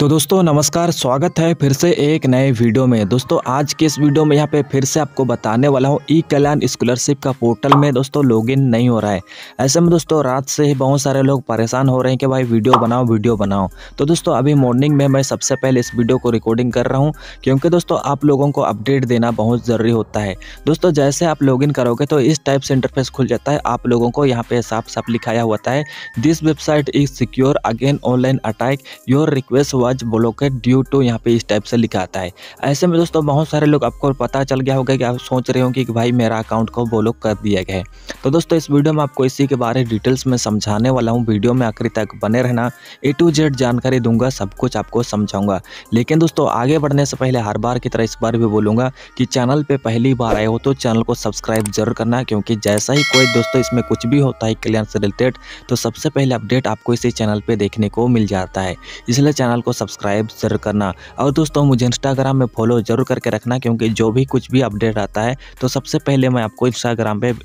तो दोस्तों नमस्कार स्वागत है फिर से एक नए वीडियो में दोस्तों आज के इस वीडियो में यहाँ पे फिर से आपको बताने वाला हूँ ई कल्याण स्कॉलरशिप का पोर्टल में दोस्तों लॉगिन नहीं हो रहा है ऐसे में दोस्तों रात से ही बहुत सारे लोग परेशान हो रहे हैं कि भाई वीडियो बनाओ वीडियो बनाओ तो दोस्तों अभी मॉर्निंग में मैं सबसे पहले इस वीडियो को रिकॉर्डिंग कर रहा हूँ क्योंकि दोस्तों आप लोगों को अपडेट देना बहुत ज़रूरी होता है दोस्तों जैसे आप लॉग करोगे तो इस टाइप से इंटरफेस खुल जाता है आप लोगों को यहाँ पे साफ साफ लिखाया होता है this website is secure again online attack your request was blocked due to यहाँ पे इस टाइप से लिखा आता है ऐसे में दोस्तों बहुत सारे लोग आपको पता चल गया होगा कि आप सोच रहे होंगे कि भाई मेरा अकाउंट को ब्लॉक कर दिया गया है तो दोस्तों इस वीडियो में आपको इसी के बारे में डिटेल्स में समझाने वाला हूँ वीडियो में आखिरी तक बने रहना ए टू जेड जानकारी दूंगा सब कुछ आपको समझाऊंगा लेकिन दोस्तों आगे बढ़ने से पहले हर बार की तरह इस बार भी बोलूँगा कि चैनल पर पहली बार आए हो तो चैनल को सब्सक्राइब जरूर करना क्योंकि जैसा ही कोई दोस्तों इसमें कुछ भी होता है कल्याण से रिलेटेड तो सबसे पहले अपडेट आपको इसी चैनल पर देखने को मिल जाता है इसलिए चैनल को सब्सक्राइब जरूर करना और दोस्तों मुझे इंस्टाग्राम में फॉलो जरूर करके रखना क्योंकि जो भी कुछ भी अपडेट आता है तो सबसे पहले मैं आपको इंस्टाग्राम पर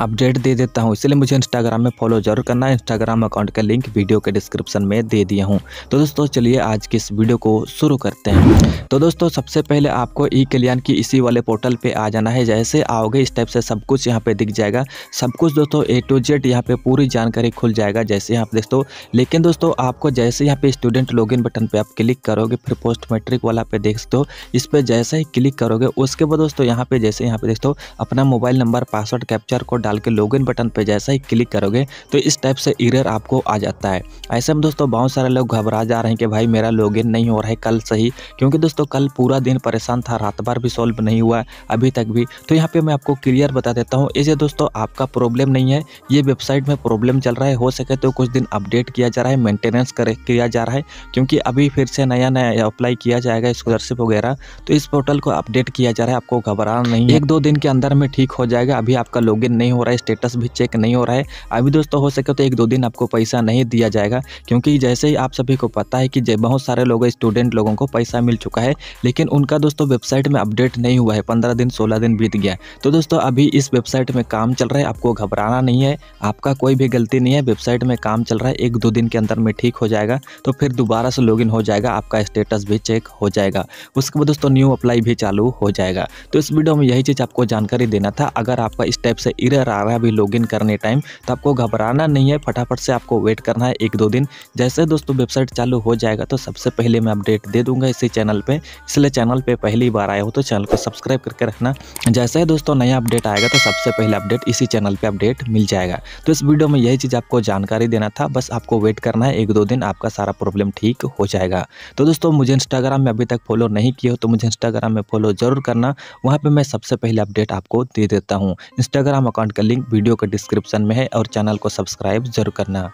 अपडेट दे देता हूँ इसलिए मुझे इंस्टाग्राम में फॉलो जरूर करना इंस्टाग्राम अकाउंट का लिंक वीडियो के डिस्क्रिप्शन में दे दिया हूँ तो दोस्तों चलिए आज की इस वीडियो को शुरू करते हैं तो दोस्तों सबसे पहले आपको ई कल्याण की इसी वाले पोर्टल पर आ जाना है जैसे आओगे इस टाइप से सब कुछ यहाँ पे दिख जाएगा सब कुछ दोस्तों ए टू जेड यहाँ पे पूरी जानकारी खुल जाएगा जैसे यहाँ पे दोस्तों लेकिन दोस्तों आपको जैसे यहाँ पे स्टूडेंट लॉग बटन पर आप क्लिक करोगे फिर पोस्ट मैट्रिक वाला पे देख दो इस पर जैसे ही क्लिक करोगे उसके बाद दोस्तों यहाँ पे जैसे यहाँ पे दोस्तों अपना mobile number password captcha code डाल के लॉगिन बटन पर जैसा ही क्लिक करोगे तो इस टाइप से इरर आपको आ जाता है ऐसे में दोस्तों बहुत सारे लोग घबरा जा रहे हैं कि भाई मेरा लॉगिन नहीं हो रहा है कल सही क्योंकि दोस्तों कल पूरा दिन परेशान था रात भर भी सॉल्व नहीं हुआ अभी तक भी तो यहाँ पे मैं आपको क्लियर बता देता हूँ इसे दोस्तों आपका प्रॉब्लम नहीं है ये वेबसाइट में प्रॉब्लम चल रहा है हो सके तो कुछ दिन अपडेट किया जा रहा है मेंटेनेंस किया जा रहा है क्योंकि अभी फिर से नया नया अप्लाई किया जाएगा स्कॉलरशिप वगैरह तो इस पोर्टल को अपडेट किया जा रहा है आपको घबराना नहीं एक दो दिन के अंदर में ठीक हो जाएगा अभी आपका लॉगिन नहीं नहीं हो रहा है स्टेटस भी चेक नहीं हो रहा है अभी दोस्तों हो सके तो एक दो दिन आपको पैसा नहीं दिया जाएगा क्योंकि जैसे ही आप सभी को पता है कि बहुत सारे लोग स्टूडेंट लोगों को पैसा मिल चुका है लेकिन उनका दोस्तों वेबसाइट में अपडेट नहीं हुआ है पंद्रह दिन सोलह दिन बीत गया तो दोस्तों अभी इस वेबसाइट में काम चल रहा है आपको घबराना नहीं है आपका कोई भी गलती नहीं है वेबसाइट में काम चल रहा है एक दो दिन के अंदर में ठीक हो जाएगा तो फिर दोबारा से लॉगिन हो जाएगा आपका स्टेटस भी चेक हो जाएगा उसके बाद दोस्तों न्यू अप्लाई भी चालू हो जाएगा तो इस वीडियो में यही चीज़ आपको जानकारी देना था अगर आपका इस टाइप से इरर एरर आ रहा है अभी लॉगिन करने टाइम तो आपको घबराना नहीं है फटाफट से आपको वेट करना है एक दो दिन जैसे दोस्तों वेबसाइट चालू हो जाएगा तो सबसे पहले मैं अपडेट दे दूंगा इसी चैनल पर इसलिए चैनल पर पहली बार आए हो तो चैनल को सब्सक्राइब करके रखना जैसे ही दोस्तों नया अपडेट आएगा तो सबसे पहले अपडेट इसी चैनल पर अपडेट मिल जाएगा तो इस वीडियो में यही चीज़ आपको जानकारी देना था बस आपको वेट करना है एक दो दिन आपका सारा प्रॉब्लम ठीक हो जाएगा तो दोस्तों मुझे इंस्टाग्राम में अभी तक फॉलो नहीं किया हो तो मुझे इंस्टाग्राम में फॉलो जरूर करना वहां पे मैं सबसे पहले अपडेट आपको दे देता हूं इंस्टाग्राम अकाउंट का लिंक वीडियो के डिस्क्रिप्शन में है और चैनल को सब्सक्राइब जरूर करना